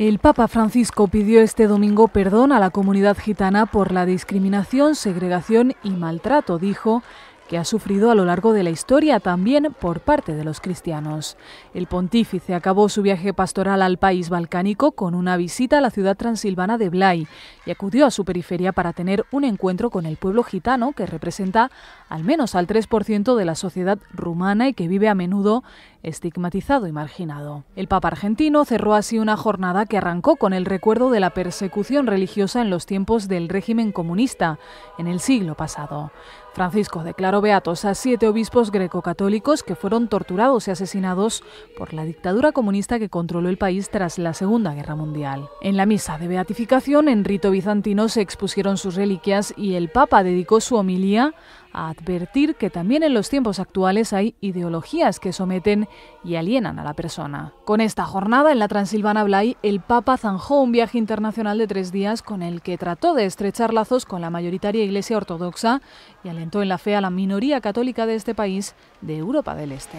El Papa Francisco pidió este domingo perdón a la comunidad gitana por la discriminación, segregación y maltrato, dijo, que ha sufrido a lo largo de la historia también por parte de los cristianos. El pontífice acabó su viaje pastoral al país balcánico con una visita a la ciudad transilvana de Blay y acudió a su periferia para tener un encuentro con el pueblo gitano que representa al menos al 3% de la sociedad rumana y que vive a menudo estigmatizado y marginado. El Papa argentino cerró así una jornada que arrancó con el recuerdo de la persecución religiosa en los tiempos del régimen comunista en el siglo pasado. Francisco declaró beatos a siete obispos greco-católicos que fueron torturados y asesinados por la dictadura comunista que controló el país tras la Segunda Guerra Mundial. En la misa de beatificación, en rito bizantino, se expusieron sus reliquias y el Papa dedicó su homilía a advertir que también en los tiempos actuales hay ideologías que someten y alienan a la persona. Con esta jornada en la Transilvana Blay, el Papa zanjó un viaje internacional de tres días con el que trató de estrechar lazos con la mayoritaria Iglesia ortodoxa y alentó en la fe a la minoría católica de este país de Europa del Este.